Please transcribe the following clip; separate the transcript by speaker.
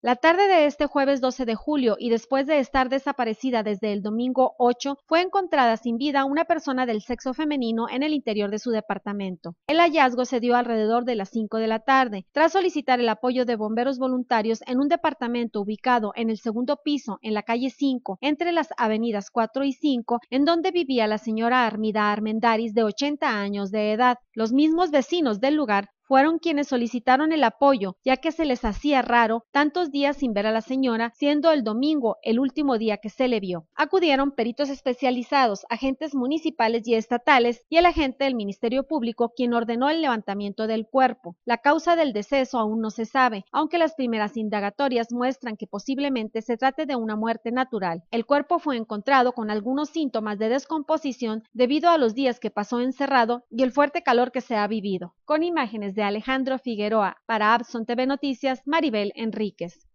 Speaker 1: La tarde de este jueves 12 de julio y después de estar desaparecida desde el domingo 8, fue encontrada sin vida una persona del sexo femenino en el interior de su departamento. El hallazgo se dio alrededor de las 5 de la tarde, tras solicitar el apoyo de bomberos voluntarios en un departamento ubicado en el segundo piso, en la calle 5, entre las avenidas 4 y 5, en donde vivía la señora Armida Armendaris de 80 años de edad. Los mismos vecinos del lugar fueron quienes solicitaron el apoyo, ya que se les hacía raro tantos días sin ver a la señora, siendo el domingo el último día que se le vio. Acudieron peritos especializados, agentes municipales y estatales y el agente del Ministerio Público quien ordenó el levantamiento del cuerpo. La causa del deceso aún no se sabe, aunque las primeras indagatorias muestran que posiblemente se trate de una muerte natural. El cuerpo fue encontrado con algunos síntomas de descomposición debido a los días que pasó encerrado y el fuerte calor que se ha vivido. Con imágenes Alejandro Figueroa, para Abson TV Noticias, Maribel Enríquez.